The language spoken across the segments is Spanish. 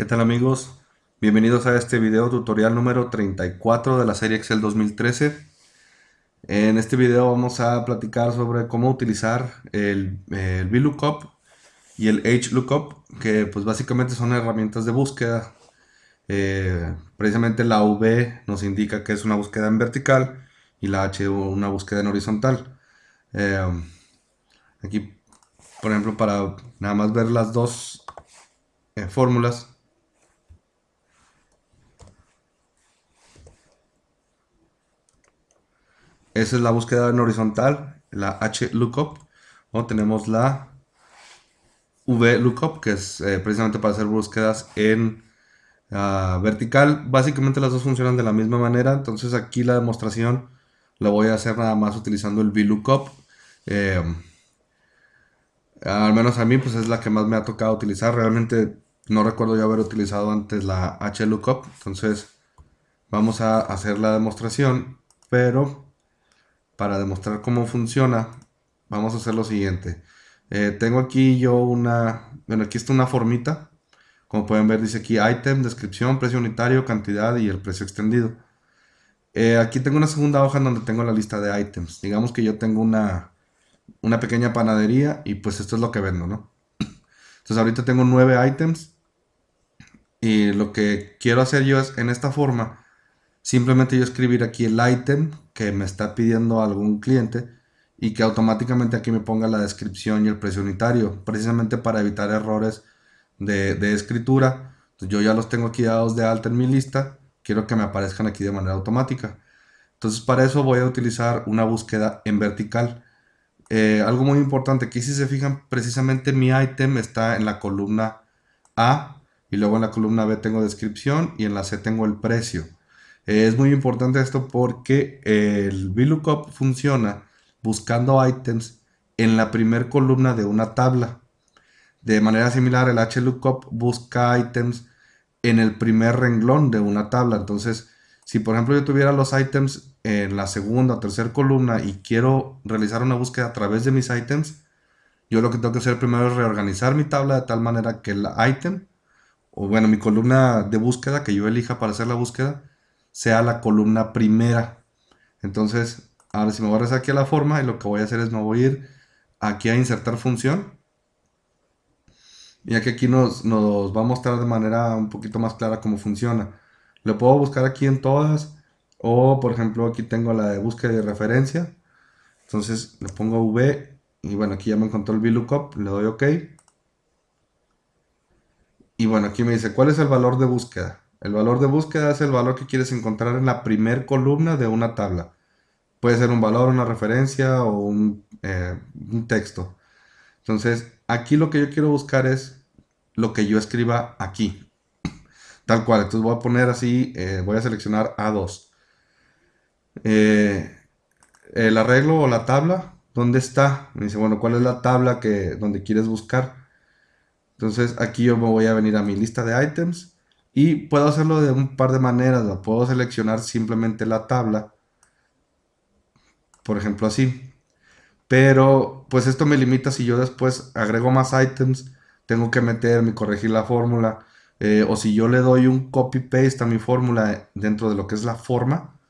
¿Qué tal amigos? Bienvenidos a este video tutorial número 34 de la serie Excel 2013. En este video vamos a platicar sobre cómo utilizar el, VLOOKUP y el HLOOKUP, que pues básicamente son herramientas de búsqueda. Eh, precisamente la V nos indica que es una búsqueda en vertical y la H una búsqueda en horizontal. Em, aquí, por ejemplo, para nada más ver las dos eh, fórmulas, Esa es la búsqueda en horizontal, la hlookup. o Tenemos la V vlookup, que es eh, precisamente para hacer búsquedas en ah, vertical. Básicamente las dos funcionan de la misma manera, entonces aquí la demostración la voy a hacer nada más utilizando el vlookup. Eh, al menos a mí pues es la que más me ha tocado utilizar. Realmente no recuerdo yo haber utilizado antes la H hlookup, entonces vamos a hacer la demostración, pero para demostrar cómo funciona, vamos a hacer lo siguiente. Eh, tengo aquí yo una, bueno, aquí está una formita. Como pueden ver, dice aquí item, descripción, precio unitario, cantidad y el precio extendido. Eh, aquí tengo una segunda hoja en donde tengo la lista de items. Digamos que yo tengo una, una pequeña panadería y pues esto es lo que vendo, ¿no? Entonces ahorita tengo nueve items y lo que quiero hacer yo es en esta forma Simplemente yo escribir aquí el item que me está pidiendo algún cliente y que automáticamente aquí me ponga la descripción y el precio unitario, precisamente para evitar errores de, escritura. yo ya los tengo aquí dados de alta en mi lista, quiero que me aparezcan aquí de manera automática. Entonces para eso voy a utilizar una búsqueda en vertical. Eh, algo muy importante, aquí si se fijan, precisamente mi item está en la columna A y luego en la columna B tengo descripción y en la C tengo el precio. Eh, es muy importante esto porque el VLOOKUP funciona buscando ítems en la primera columna de una tabla. De manera similar, el HLOOKUP busca ítems en el primer renglón de una tabla. Entonces, si por ejemplo yo tuviera los ítems en la segunda o tercera columna y quiero realizar una búsqueda a través de mis ítems, yo lo que tengo que hacer primero es reorganizar mi tabla de tal manera que el item o bueno, mi columna de búsqueda que yo elija para hacer la búsqueda, sea la columna primera. Entonces, ahora si me voy a aquí la forma y lo que voy a hacer es me voy a ir aquí a insertar función. Ya que aquí nos, va a mostrar de manera un poquito más clara cómo funciona. Lo puedo buscar aquí en todas. O por ejemplo aquí tengo la de búsqueda de referencia. Entonces le pongo V. Y bueno, aquí ya me encontró el VLOOKUP. Le doy OK. Y bueno, aquí me dice, ¿cuál es el valor de búsqueda? El valor de búsqueda es el valor que quieres encontrar en la primer columna de una tabla. Puede ser un valor, una referencia o un, eh, texto. Entonces, aquí lo que yo quiero buscar es lo que yo escriba aquí. Tal cual. Entonces voy a poner así, eh, voy a seleccionar A2. Eh, el arreglo o la tabla, ¿dónde está? Me dice, bueno, ¿cuál es la tabla que, donde quieres buscar? Entonces aquí yo me voy a venir a mi lista de items y puedo hacerlo de un par de maneras. Puedo seleccionar simplemente la tabla. Por ejemplo, así. Pero pues esto me limita si yo después agrego más items. Tengo que meterme, corregir la fórmula. Eh, o si yo le doy un copy paste a mi fórmula dentro de lo que es la forma.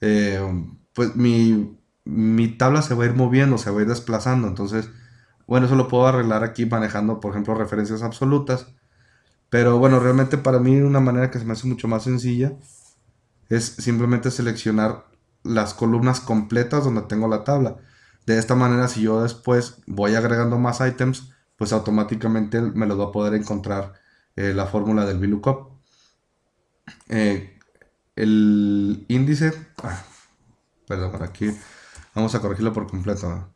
Eh, pues mi, mi tabla se va a ir moviendo, se va a ir desplazando. Entonces, bueno, eso lo puedo arreglar aquí manejando, por ejemplo, referencias absolutas. Pero bueno, realmente para mí una manera que se me hace mucho más sencilla es simplemente seleccionar las columnas completas donde tengo la tabla. De esta manera, si yo después voy agregando más items, pues automáticamente me los va a poder encontrar eh, la fórmula del VLOOKUP. Eh, el índice, ah, perdón, aquí vamos a corregirlo por completo.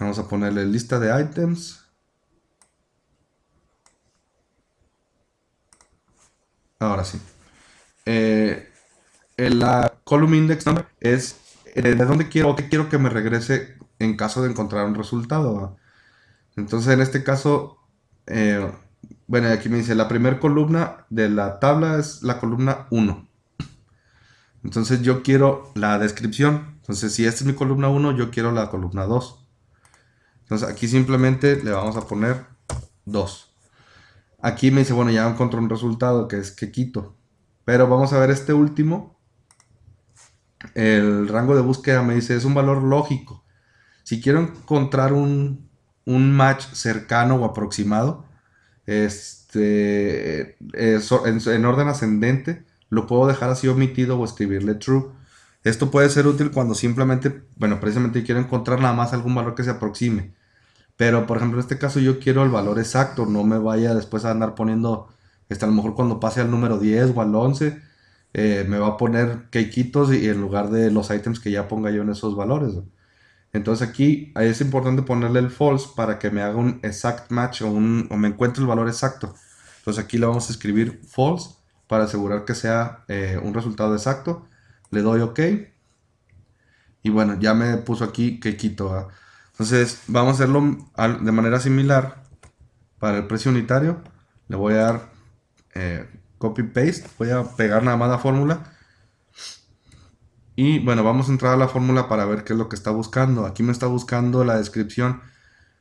Vamos a ponerle lista de items Ahora sí. Eh, la column index number es eh, de dónde quiero quiero que me regrese en caso de encontrar un resultado. Entonces, en este caso, eh, bueno, aquí me dice la primera columna de la tabla es la columna 1. Entonces, yo quiero la descripción. Entonces, si esta es mi columna 1, yo quiero la columna 2. Entonces, aquí simplemente le vamos a poner 2. Aquí me dice, bueno, ya encontró un resultado que es que quito. Pero vamos a ver este último. El rango de búsqueda me dice, es un valor lógico. Si quiero encontrar un, un match cercano o aproximado, este, eh, en, en orden ascendente, lo puedo dejar así omitido o escribirle true. Esto puede ser útil cuando simplemente, bueno, precisamente quiero encontrar nada más algún valor que se aproxime. Pero, por ejemplo, en este caso yo quiero el valor exacto, no me vaya después a andar poniendo, este, a lo mejor cuando pase al número 10 o al 11, eh, me va a poner quequitos y, en lugar de los items que ya ponga yo en esos valores. Entonces aquí es importante ponerle el false para que me haga un exact match o, me encuentre el valor exacto. Entonces aquí le vamos a escribir false para asegurar que sea eh, un resultado exacto. Le doy OK. Y bueno, ya me puso aquí que entonces, vamos a hacerlo de manera similar para el precio unitario. Le voy a dar eh, copy paste, voy a pegar nada más la fórmula. Y bueno, vamos a entrar a la fórmula para ver qué es lo que está buscando. Aquí me está buscando la descripción.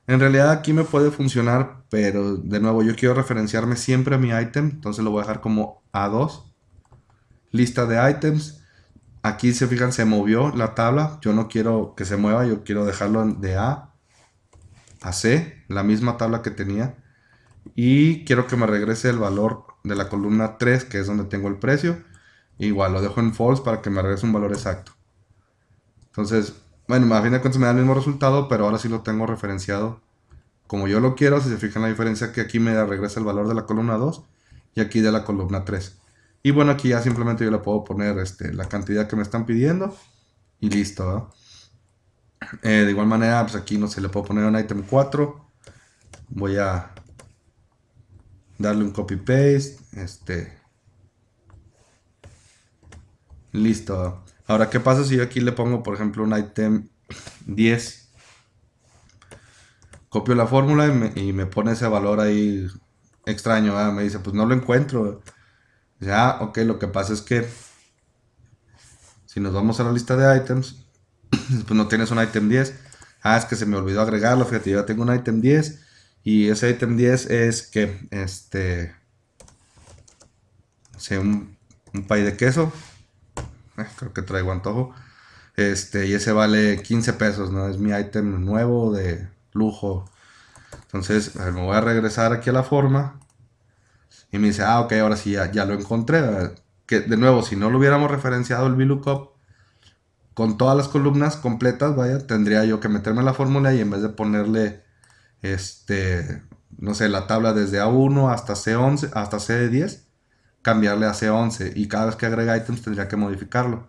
En realidad aquí me puede funcionar, pero de nuevo yo quiero referenciarme siempre a mi item, entonces lo voy a dejar como A2. Lista de items. Aquí se fijan, se movió la tabla. Yo no quiero que se mueva, yo quiero dejarlo de A a C, la misma tabla que tenía. Y quiero que me regrese el valor de la columna 3, que es donde tengo el precio. Igual, lo dejo en false para que me regrese un valor exacto. Entonces, bueno, a fin de cuentas me da el mismo resultado, pero ahora sí lo tengo referenciado como yo lo quiero. Si se fijan la diferencia que aquí me regresa el valor de la columna 2 y aquí de la columna 3. Y bueno, aquí ya simplemente yo le puedo poner este, la cantidad que me están pidiendo y listo. Eh, de igual manera, pues aquí no se sé, le puedo poner un item 4. Voy a darle un copy paste. Este. Listo. Ahora, ¿qué pasa si yo aquí le pongo, por ejemplo, un item 10? Copio la fórmula y me, pone ese valor ahí extraño. Me dice, pues no lo encuentro ya ah, ok, lo que pasa es que si nos vamos a la lista de items, pues no tienes un item 10. Ah, es que se me olvidó agregarlo, fíjate, yo tengo un item 10 y ese item 10 es que, este, sea un, un pay de queso, eh, creo que traigo antojo, este, y ese vale 15 pesos, ¿no? Es mi item nuevo de lujo. Entonces, me voy a regresar aquí a la forma y me dice, ah, ok, ahora sí, ya, lo encontré. Que de nuevo, si no lo hubiéramos referenciado el VLOOKUP, con todas las columnas completas, vaya, tendría yo que meterme en la fórmula y en vez de ponerle, este, no sé, la tabla desde A1 hasta C11, hasta C10, cambiarle a C11 y cada vez que agrega items tendría que modificarlo.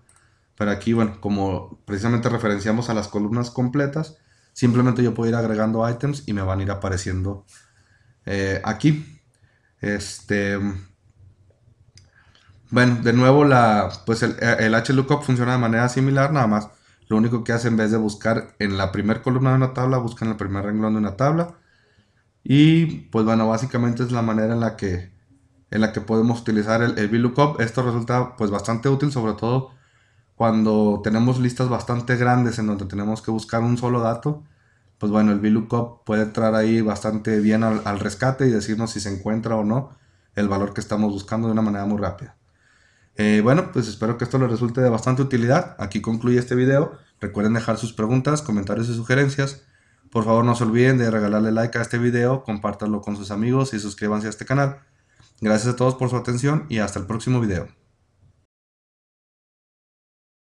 Pero aquí, bueno, como precisamente referenciamos a las columnas completas, simplemente yo puedo ir agregando items y me van a ir apareciendo eh, aquí. Este. Bueno, de nuevo, la, pues el, el HLOOKUP funciona de manera similar, nada más. Lo único que hace en vez de buscar en la primera columna de una tabla, busca en el primer renglón de una tabla. Y pues bueno, básicamente es la manera en la que, en la que podemos utilizar el, el VLOOKUP. Esto resulta pues bastante útil, sobre todo cuando tenemos listas bastante grandes en donde tenemos que buscar un solo dato pues bueno, el VLOOKUP puede entrar ahí bastante bien al, rescate y decirnos si se encuentra o no el valor que estamos buscando de una manera muy rápida. Eh, bueno, pues espero que esto les resulte de bastante utilidad. Aquí concluye este video. Recuerden dejar sus preguntas, comentarios y sugerencias. Por favor no se olviden de regalarle like a este video, compártanlo con sus amigos y suscríbanse a este canal. Gracias a todos por su atención y hasta el próximo video.